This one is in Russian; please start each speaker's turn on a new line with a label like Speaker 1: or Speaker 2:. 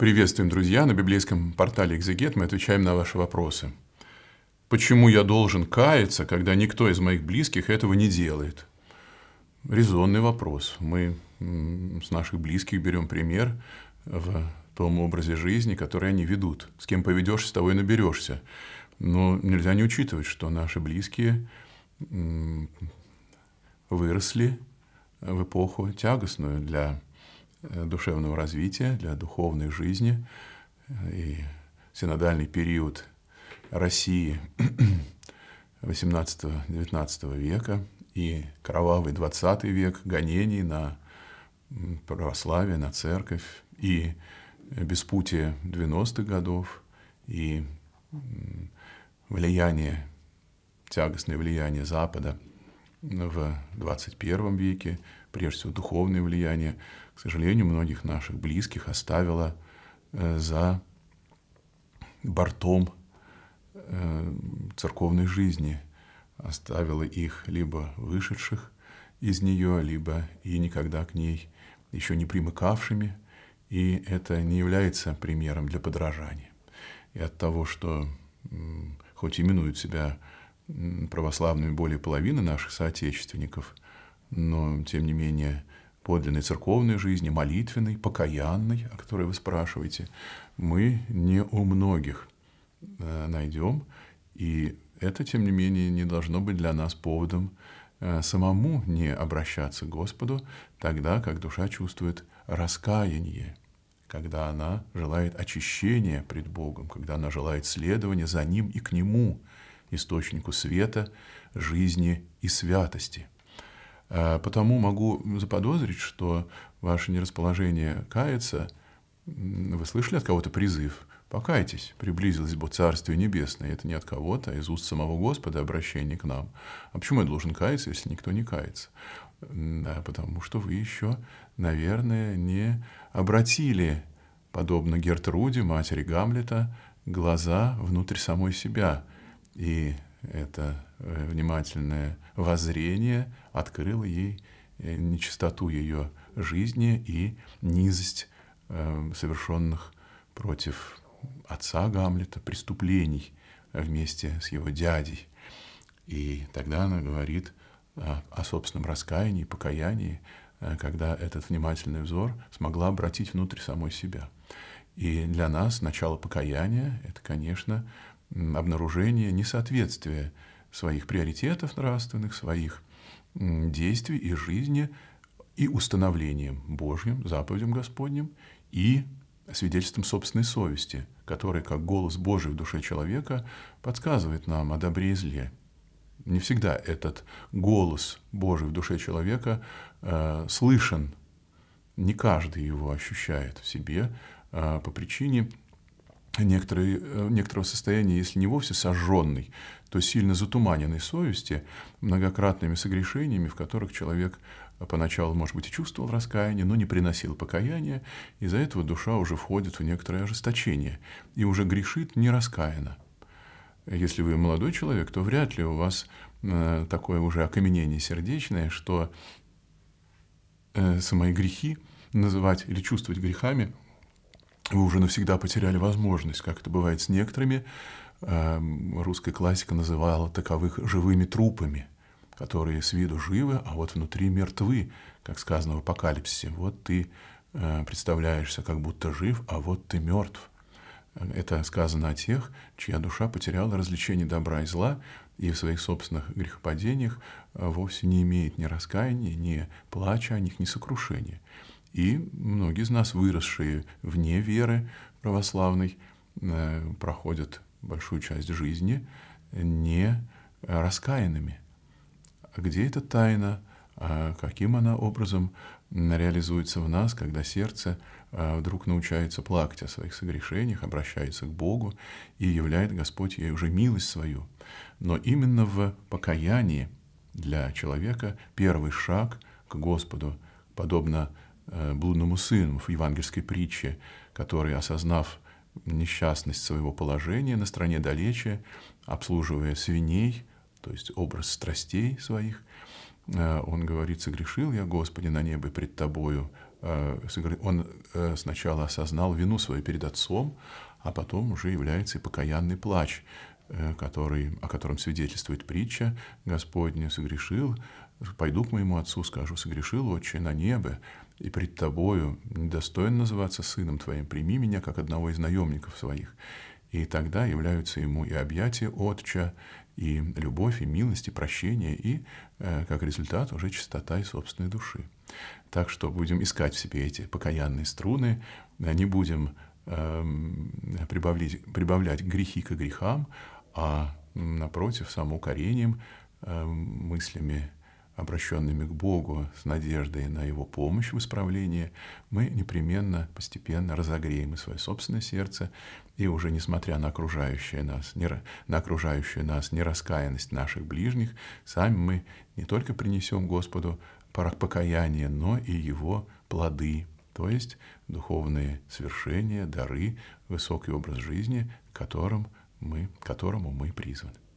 Speaker 1: Приветствуем, друзья! На библейском портале «Экзегет» мы отвечаем на ваши вопросы. Почему я должен каяться, когда никто из моих близких этого не делает? Резонный вопрос. Мы с наших близких берем пример в том образе жизни, который они ведут. С кем поведешься, с тобой наберешься. Но нельзя не учитывать, что наши близкие выросли в эпоху тягостную для Э, душевного развития, для духовной жизни. И синодальный период России XVIII-XIX века и кровавый XX век гонений на православие, на церковь, и беспутие 90-х годов, и влияние, тягостное влияние Запада – в 21 веке, прежде всего духовное влияние, к сожалению, многих наших близких оставило э, за бортом э, церковной жизни, оставило их либо вышедших из нее, либо и никогда к ней еще не примыкавшими, и это не является примером для подражания. И от того, что хоть именуют себя православными более половины наших соотечественников, но, тем не менее, подлинной церковной жизни, молитвенной, покаянной, о которой вы спрашиваете, мы не у многих э, найдем. И это, тем не менее, не должно быть для нас поводом э, самому не обращаться к Господу тогда, как душа чувствует раскаяние, когда она желает очищения пред Богом, когда она желает следования за Ним и к Нему – источнику света, жизни и святости. А, потому могу заподозрить, что ваше нерасположение каяться, вы слышали от кого-то призыв, покайтесь, приблизилось бы Царствие Небесное. Это не от кого-то, а из уст самого Господа обращение к нам. А почему я должен каяться, если никто не кается? Да, потому что вы еще, наверное, не обратили, подобно Гертруде, матери Гамлета, глаза внутрь самой себя – и это э, внимательное воззрение открыло ей э, нечистоту ее жизни и низость э, совершенных против отца Гамлета преступлений вместе с его дядей. И тогда она говорит о, собственном раскаянии, покаянии, когда этот внимательный взор смогла обратить внутрь самой себя. И для нас начало покаяния — это, конечно, обнаружение несоответствия своих приоритетов нравственных, своих действий и жизни и установлением Божьим, заповедям Господним, и свидетельством собственной совести, которая, как голос Божий в душе человека, подсказывает нам о добре и зле. Не всегда этот голос Божий в душе человека э, слышен, не каждый его ощущает в себе э, по причине некоторые, э, некоторого состояния, если не вовсе сожженный, то сильно затуманенной совести многократными согрешениями, в которых человек поначалу, может быть, и чувствовал раскаяние, но не приносил покаяния, из-за этого душа уже входит в некоторое ожесточение и уже грешит не раскаяно. Если вы молодой человек, то вряд ли у вас э, такое уже окаменение сердечное, что э, самые грехи называть или чувствовать грехами – вы уже навсегда потеряли возможность, как это бывает с некоторыми. Эм, русская классика называла таковых живыми трупами, которые с виду живы, а вот внутри мертвы, как сказано в апокалипсисе. Вот ты э, представляешься как будто жив, а вот ты мертв. Это сказано о тех, чья душа потеряла развлечение добра и зла и в своих собственных грехопадениях э, вовсе не имеет ни раскаяния, ни плача о них, ни сокрушения. И многие из нас, выросшие вне веры православной, э, проходят большую часть жизни не раскаянными. А где эта тайна? А каким она образом реализуется в нас, когда сердце э, вдруг научается плакать о своих согрешениях, обращается к Богу и являет Господь ей уже милость свою. Но именно в покаянии для человека первый шаг к Господу, подобно Э, блудному сыну в евангельской притче, который, осознав несчастность своего положения на стране далече, обслуживая свиней, то есть образ страстей своих, э, он говорит, согрешил я, Господи, на небо пред Тобою. Э, он сначала осознал вину свою перед Отцом, а потом уже является и покаянный плач, который, о котором свидетельствует притча не согрешил, пойду к моему отцу, скажу, согрешил, отче, на небо, и пред тобою недостоин называться сыном твоим, прими меня, как одного из наемников своих. И тогда являются ему и объятия отча, и любовь, и милость, и прощение, и, э, как результат, уже чистота и собственной души. Так что будем искать в себе эти покаянные струны, э, не будем эм, прибавлять, прибавлять грехи к грехам, а напротив, самоукорением, эм, мыслями обращенными к Богу с надеждой на Его помощь в исправлении, мы непременно постепенно разогреем и свое собственное сердце, и уже несмотря на, окружающее нас, не, на окружающую нас нераскаянность наших ближних, сами мы не только принесем Господу покаяние, но и Его плоды, то есть духовные свершения, дары, высокий образ жизни, которым мы, к которому мы призваны.